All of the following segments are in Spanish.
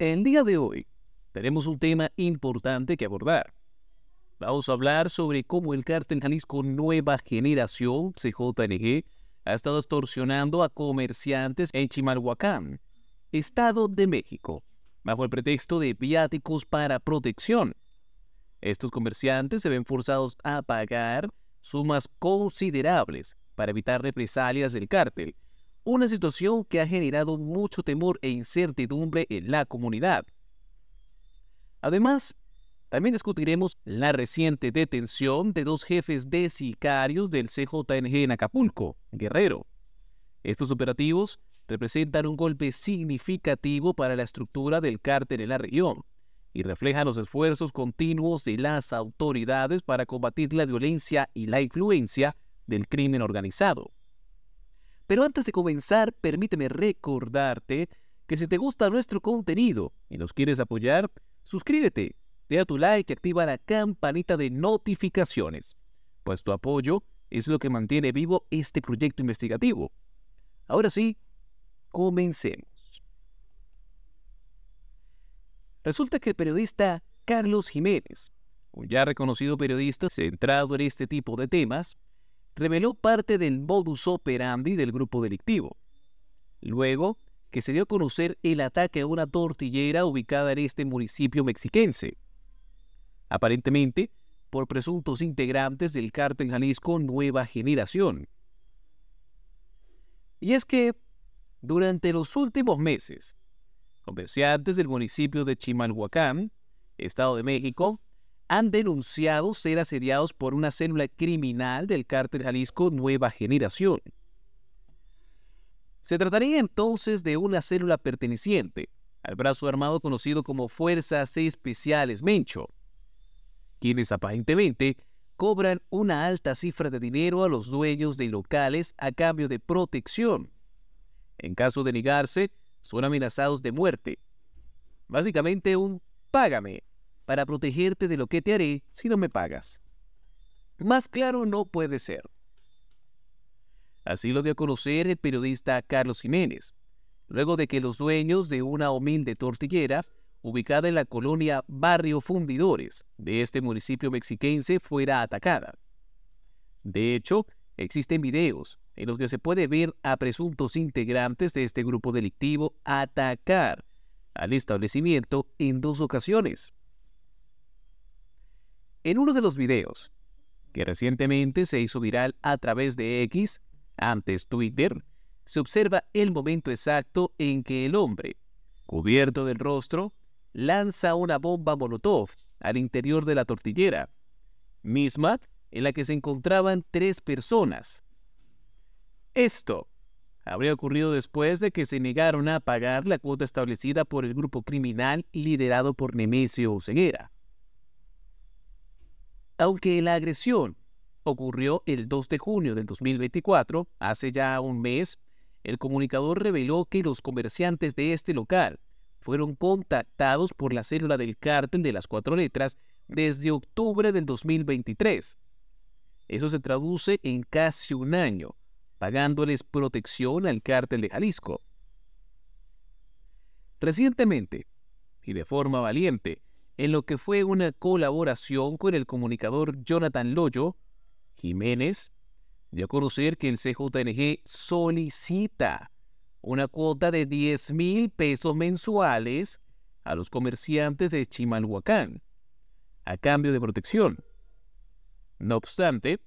En día de hoy tenemos un tema importante que abordar. Vamos a hablar sobre cómo el cártel Jalisco Nueva Generación, CJNG, ha estado extorsionando a comerciantes en Chimalhuacán, Estado de México, bajo el pretexto de viáticos para protección. Estos comerciantes se ven forzados a pagar sumas considerables para evitar represalias del cártel, una situación que ha generado mucho temor e incertidumbre en la comunidad. Además, también discutiremos la reciente detención de dos jefes de sicarios del CJNG en Acapulco, Guerrero. Estos operativos representan un golpe significativo para la estructura del cártel en la región y reflejan los esfuerzos continuos de las autoridades para combatir la violencia y la influencia del crimen organizado. Pero antes de comenzar, permíteme recordarte que si te gusta nuestro contenido y nos quieres apoyar, suscríbete, deja tu like y activa la campanita de notificaciones, pues tu apoyo es lo que mantiene vivo este proyecto investigativo. Ahora sí, comencemos. Resulta que el periodista Carlos Jiménez, un ya reconocido periodista centrado en este tipo de temas, reveló parte del modus operandi del grupo delictivo. Luego, que se dio a conocer el ataque a una tortillera ubicada en este municipio mexiquense. Aparentemente, por presuntos integrantes del cártel Jalisco Nueva Generación. Y es que, durante los últimos meses, comerciantes del municipio de Chimalhuacán, Estado de México, han denunciado ser asediados por una célula criminal del cártel Jalisco Nueva Generación. Se trataría entonces de una célula perteneciente al brazo armado conocido como Fuerzas Especiales Mencho, quienes aparentemente cobran una alta cifra de dinero a los dueños de locales a cambio de protección. En caso de negarse, son amenazados de muerte. Básicamente un págame para protegerte de lo que te haré si no me pagas. Más claro no puede ser. Así lo dio a conocer el periodista Carlos Jiménez, luego de que los dueños de una humilde tortillera ubicada en la colonia Barrio Fundidores de este municipio mexiquense fuera atacada. De hecho, existen videos en los que se puede ver a presuntos integrantes de este grupo delictivo atacar al establecimiento en dos ocasiones. En uno de los videos, que recientemente se hizo viral a través de X, antes Twitter, se observa el momento exacto en que el hombre, cubierto del rostro, lanza una bomba Molotov al interior de la tortillera, misma en la que se encontraban tres personas. Esto habría ocurrido después de que se negaron a pagar la cuota establecida por el grupo criminal liderado por Nemesio Ceguera. Aunque la agresión ocurrió el 2 de junio del 2024, hace ya un mes, el comunicador reveló que los comerciantes de este local fueron contactados por la célula del cártel de las cuatro letras desde octubre del 2023. Eso se traduce en casi un año, pagándoles protección al cártel de Jalisco. Recientemente, y de forma valiente, en lo que fue una colaboración con el comunicador Jonathan Loyo Jiménez, dio a conocer que el CJNG solicita una cuota de 10 mil pesos mensuales a los comerciantes de Chimalhuacán, a cambio de protección. No obstante,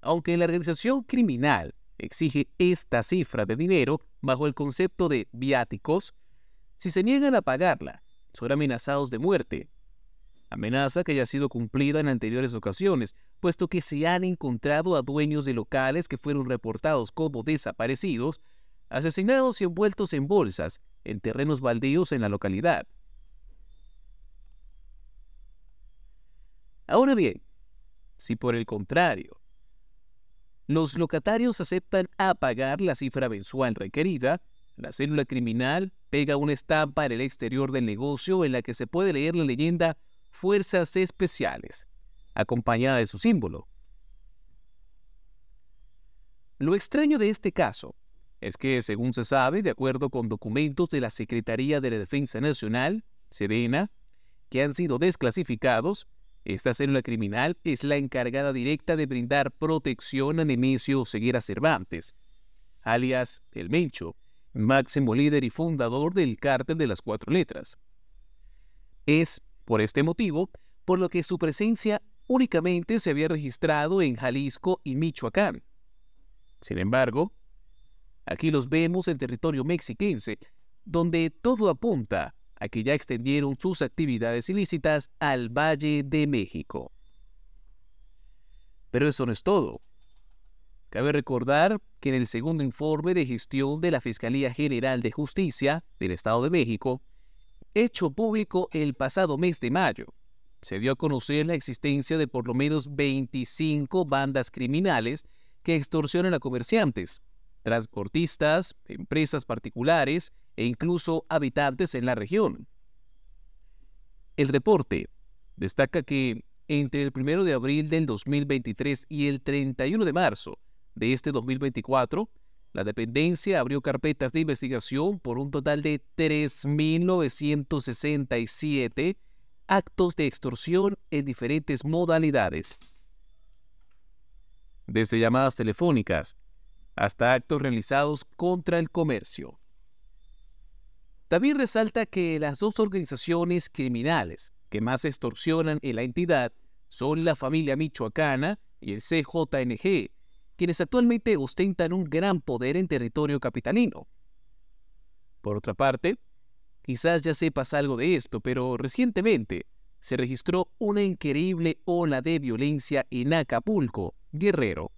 aunque la organización criminal exige esta cifra de dinero bajo el concepto de viáticos, si se niegan a pagarla, son amenazados de muerte, amenaza que haya sido cumplida en anteriores ocasiones, puesto que se han encontrado a dueños de locales que fueron reportados como desaparecidos, asesinados y envueltos en bolsas en terrenos baldíos en la localidad. Ahora bien, si por el contrario, los locatarios aceptan a pagar la cifra mensual requerida, la célula criminal pega una estampa en el exterior del negocio en la que se puede leer la leyenda fuerzas especiales, acompañada de su símbolo. Lo extraño de este caso es que, según se sabe, de acuerdo con documentos de la Secretaría de la Defensa Nacional, Serena, que han sido desclasificados, esta célula criminal es la encargada directa de brindar protección a Nemesio Seguera Cervantes, alias El Mencho, máximo líder y fundador del cártel de las cuatro letras. Es por este motivo, por lo que su presencia únicamente se había registrado en Jalisco y Michoacán. Sin embargo, aquí los vemos en territorio mexiquense, donde todo apunta a que ya extendieron sus actividades ilícitas al Valle de México. Pero eso no es todo. Cabe recordar que en el segundo informe de gestión de la Fiscalía General de Justicia del Estado de México, hecho público el pasado mes de mayo. Se dio a conocer la existencia de por lo menos 25 bandas criminales que extorsionan a comerciantes, transportistas, empresas particulares e incluso habitantes en la región. El reporte destaca que entre el 1 de abril del 2023 y el 31 de marzo de este 2024, la dependencia abrió carpetas de investigación por un total de 3.967 actos de extorsión en diferentes modalidades. Desde llamadas telefónicas hasta actos realizados contra el comercio. También resalta que las dos organizaciones criminales que más extorsionan en la entidad son la familia michoacana y el CJNG, quienes actualmente ostentan un gran poder en territorio capitalino. Por otra parte, quizás ya sepas algo de esto, pero recientemente se registró una increíble ola de violencia en Acapulco, Guerrero,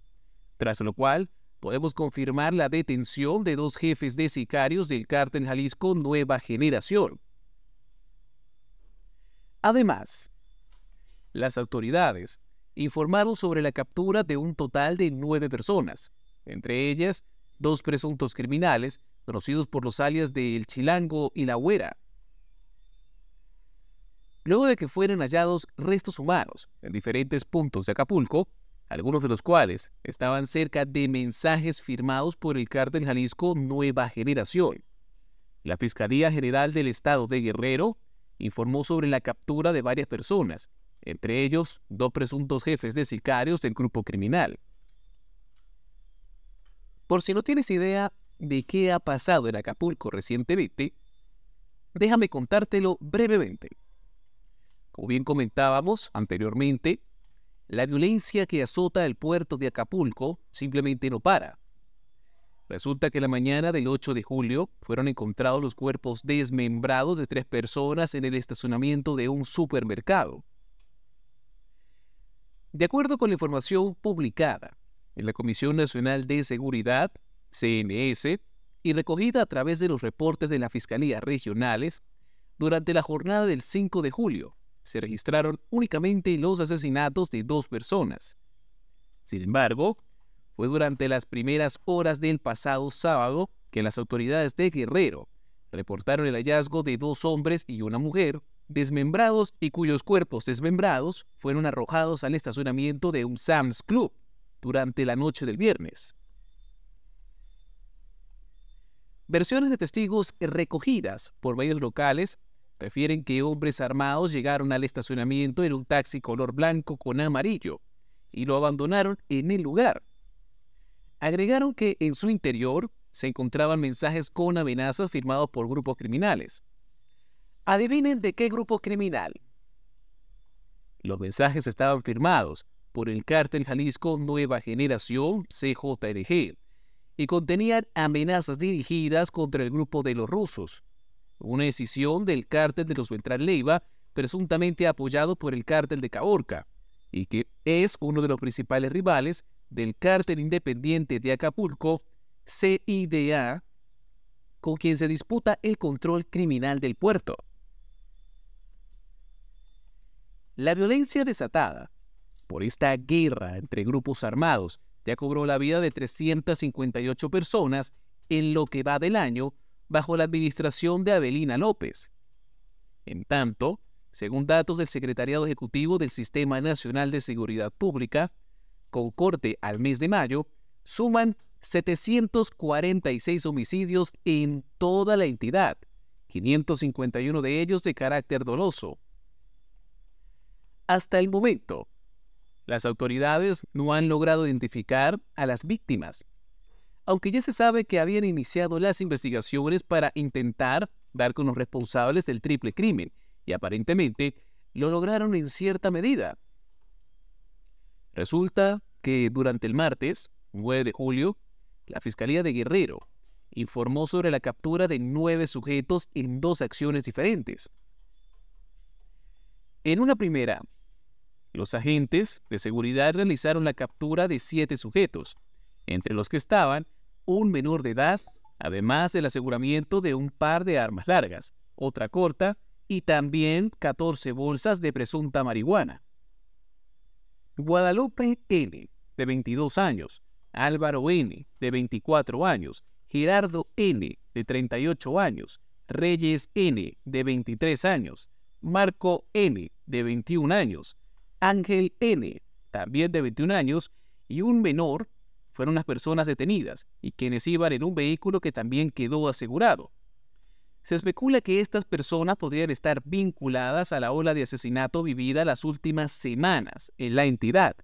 tras lo cual podemos confirmar la detención de dos jefes de sicarios del cártel Jalisco Nueva Generación. Además, las autoridades informaron sobre la captura de un total de nueve personas, entre ellas dos presuntos criminales conocidos por los alias de El Chilango y La Huera. Luego de que fueran hallados restos humanos en diferentes puntos de Acapulco, algunos de los cuales estaban cerca de mensajes firmados por el cártel Jalisco Nueva Generación, la Fiscalía General del Estado de Guerrero informó sobre la captura de varias personas, entre ellos dos presuntos jefes de sicarios del grupo criminal. Por si no tienes idea de qué ha pasado en Acapulco recientemente, déjame contártelo brevemente. Como bien comentábamos anteriormente, la violencia que azota el puerto de Acapulco simplemente no para. Resulta que la mañana del 8 de julio fueron encontrados los cuerpos desmembrados de tres personas en el estacionamiento de un supermercado. De acuerdo con la información publicada en la Comisión Nacional de Seguridad, CNS, y recogida a través de los reportes de las fiscalías regionales, durante la jornada del 5 de julio se registraron únicamente los asesinatos de dos personas. Sin embargo, fue durante las primeras horas del pasado sábado que las autoridades de Guerrero reportaron el hallazgo de dos hombres y una mujer desmembrados y cuyos cuerpos desmembrados fueron arrojados al estacionamiento de un Sam's Club durante la noche del viernes. Versiones de testigos recogidas por medios locales refieren que hombres armados llegaron al estacionamiento en un taxi color blanco con amarillo y lo abandonaron en el lugar. Agregaron que en su interior se encontraban mensajes con amenazas firmados por grupos criminales Adivinen de qué grupo criminal. Los mensajes estaban firmados por el cártel Jalisco Nueva Generación, CJRG, y contenían amenazas dirigidas contra el grupo de los rusos, una decisión del cártel de los Ventral Leiva, presuntamente apoyado por el cártel de Caborca, y que es uno de los principales rivales del cártel independiente de Acapulco, CIDA, con quien se disputa el control criminal del puerto. La violencia desatada por esta guerra entre grupos armados ya cobró la vida de 358 personas en lo que va del año bajo la administración de Abelina López. En tanto, según datos del Secretariado Ejecutivo del Sistema Nacional de Seguridad Pública, con corte al mes de mayo, suman 746 homicidios en toda la entidad, 551 de ellos de carácter doloso, hasta el momento, las autoridades no han logrado identificar a las víctimas, aunque ya se sabe que habían iniciado las investigaciones para intentar dar con los responsables del triple crimen, y aparentemente lo lograron en cierta medida. Resulta que durante el martes, 9 de julio, la Fiscalía de Guerrero informó sobre la captura de nueve sujetos en dos acciones diferentes. En una primera, los agentes de seguridad realizaron la captura de siete sujetos, entre los que estaban un menor de edad, además del aseguramiento de un par de armas largas, otra corta y también 14 bolsas de presunta marihuana. Guadalupe N., de 22 años, Álvaro N., de 24 años, Gerardo N., de 38 años, Reyes N., de 23 años, Marco N, de 21 años, Ángel N, también de 21 años, y un menor fueron las personas detenidas y quienes iban en un vehículo que también quedó asegurado. Se especula que estas personas podrían estar vinculadas a la ola de asesinato vivida las últimas semanas en la entidad.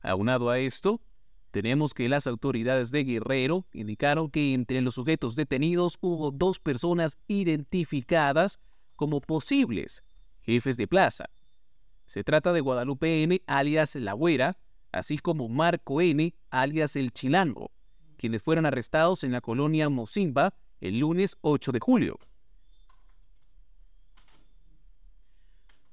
Aunado a esto, tenemos que las autoridades de Guerrero indicaron que entre los sujetos detenidos hubo dos personas identificadas como posibles jefes de plaza. Se trata de Guadalupe N, alias La Güera, así como Marco N, alias El Chilango, quienes fueron arrestados en la colonia Mozimba el lunes 8 de julio.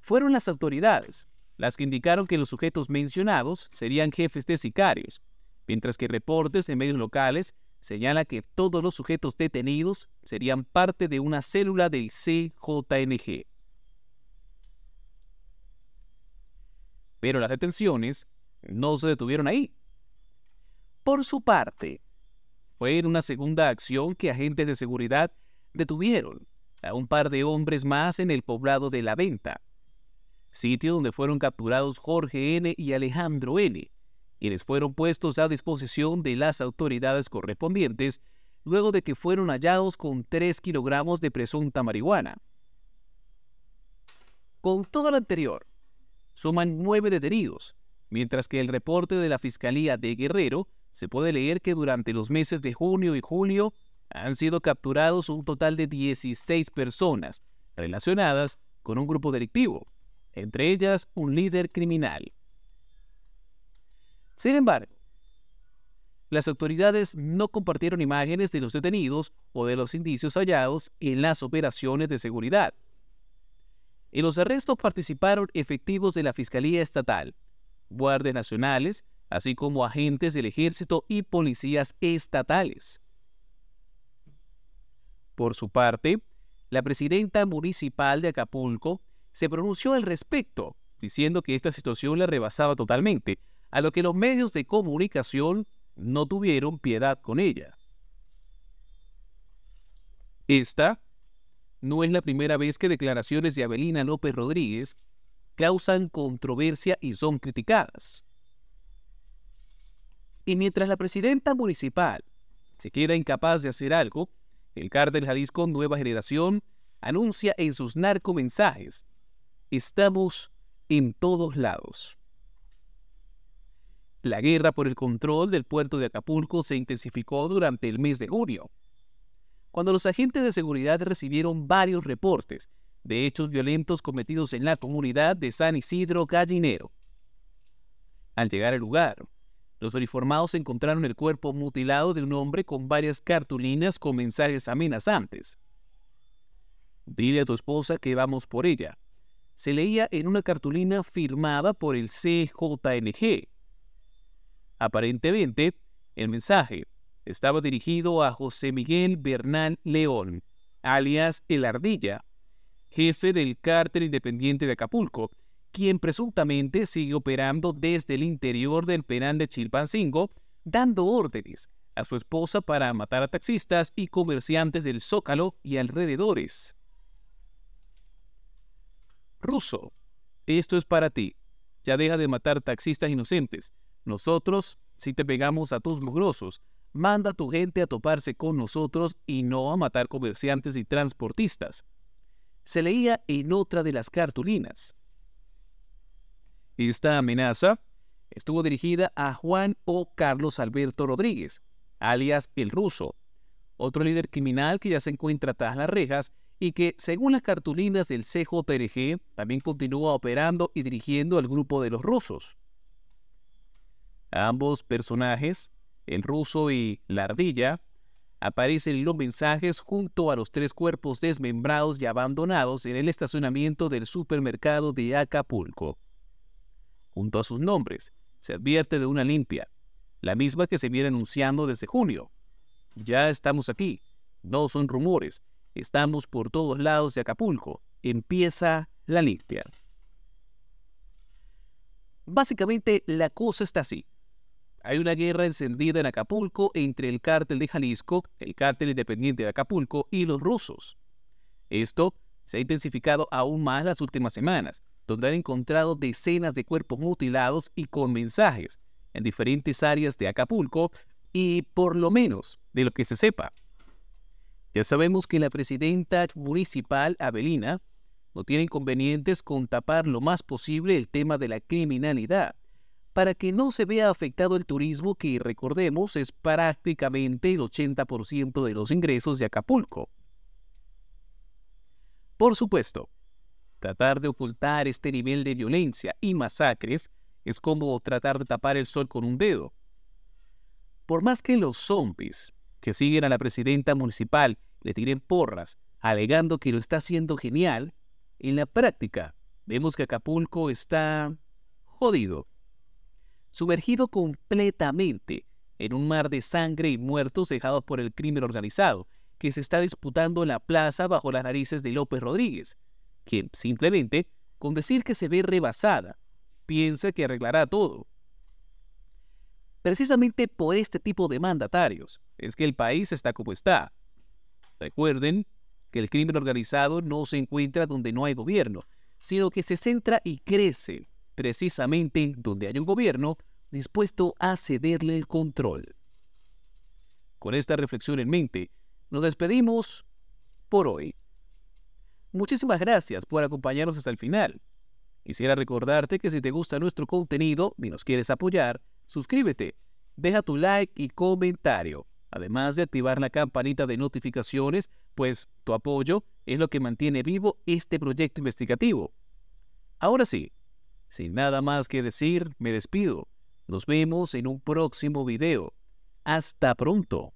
Fueron las autoridades las que indicaron que los sujetos mencionados serían jefes de sicarios, mientras que reportes de medios locales señala que todos los sujetos detenidos serían parte de una célula del CJNG. Pero las detenciones no se detuvieron ahí. Por su parte, fue en una segunda acción que agentes de seguridad detuvieron a un par de hombres más en el poblado de La Venta, sitio donde fueron capturados Jorge N. y Alejandro N., les fueron puestos a disposición de las autoridades correspondientes luego de que fueron hallados con 3 kilogramos de presunta marihuana. Con todo lo anterior, suman 9 detenidos, mientras que el reporte de la Fiscalía de Guerrero se puede leer que durante los meses de junio y julio han sido capturados un total de 16 personas relacionadas con un grupo delictivo, entre ellas un líder criminal. Sin embargo, las autoridades no compartieron imágenes de los detenidos o de los indicios hallados en las operaciones de seguridad. En los arrestos participaron efectivos de la Fiscalía Estatal, guardias nacionales, así como agentes del ejército y policías estatales. Por su parte, la presidenta municipal de Acapulco se pronunció al respecto, diciendo que esta situación la rebasaba totalmente, a lo que los medios de comunicación no tuvieron piedad con ella. Esta no es la primera vez que declaraciones de Abelina López Rodríguez causan controversia y son criticadas. Y mientras la presidenta municipal se queda incapaz de hacer algo, el cártel Jalisco Nueva Generación anuncia en sus narcomensajes, estamos en todos lados. La guerra por el control del puerto de Acapulco se intensificó durante el mes de junio, cuando los agentes de seguridad recibieron varios reportes de hechos violentos cometidos en la comunidad de San Isidro Gallinero. Al llegar al lugar, los uniformados encontraron el cuerpo mutilado de un hombre con varias cartulinas con mensajes amenazantes. Dile a tu esposa que vamos por ella. Se leía en una cartulina firmada por el CJNG, Aparentemente, el mensaje estaba dirigido a José Miguel Bernal León, alias El Ardilla, jefe del cártel independiente de Acapulco, quien presuntamente sigue operando desde el interior del penal de Chilpancingo, dando órdenes a su esposa para matar a taxistas y comerciantes del Zócalo y alrededores. Ruso, esto es para ti. Ya deja de matar taxistas inocentes nosotros si te pegamos a tus mugrosos. Manda a tu gente a toparse con nosotros y no a matar comerciantes y transportistas. Se leía en otra de las cartulinas. Esta amenaza estuvo dirigida a Juan o Carlos Alberto Rodríguez, alias el ruso, otro líder criminal que ya se encuentra tras las rejas y que, según las cartulinas del CJRG, también continúa operando y dirigiendo al grupo de los rusos ambos personajes, el ruso y la ardilla, aparecen los mensajes junto a los tres cuerpos desmembrados y abandonados en el estacionamiento del supermercado de Acapulco. Junto a sus nombres, se advierte de una limpia, la misma que se viene anunciando desde junio. Ya estamos aquí, no son rumores, estamos por todos lados de Acapulco, empieza la limpia. Básicamente la cosa está así. Hay una guerra encendida en Acapulco entre el cártel de Jalisco, el cártel independiente de Acapulco y los rusos. Esto se ha intensificado aún más las últimas semanas, donde han encontrado decenas de cuerpos mutilados y con mensajes en diferentes áreas de Acapulco y por lo menos de lo que se sepa. Ya sabemos que la presidenta municipal, Avelina, no tiene inconvenientes con tapar lo más posible el tema de la criminalidad para que no se vea afectado el turismo que, recordemos, es prácticamente el 80% de los ingresos de Acapulco. Por supuesto, tratar de ocultar este nivel de violencia y masacres es como tratar de tapar el sol con un dedo. Por más que los zombies que siguen a la presidenta municipal le tiren porras, alegando que lo está haciendo genial, en la práctica vemos que Acapulco está jodido sumergido completamente en un mar de sangre y muertos dejados por el crimen organizado, que se está disputando en la plaza bajo las narices de López Rodríguez, quien simplemente, con decir que se ve rebasada, piensa que arreglará todo. Precisamente por este tipo de mandatarios es que el país está como está. Recuerden que el crimen organizado no se encuentra donde no hay gobierno, sino que se centra y crece precisamente donde hay un gobierno dispuesto a cederle el control. Con esta reflexión en mente, nos despedimos por hoy. Muchísimas gracias por acompañarnos hasta el final. Quisiera recordarte que si te gusta nuestro contenido y nos quieres apoyar, suscríbete, deja tu like y comentario, además de activar la campanita de notificaciones, pues tu apoyo es lo que mantiene vivo este proyecto investigativo. Ahora sí, sin nada más que decir, me despido. Nos vemos en un próximo video. Hasta pronto.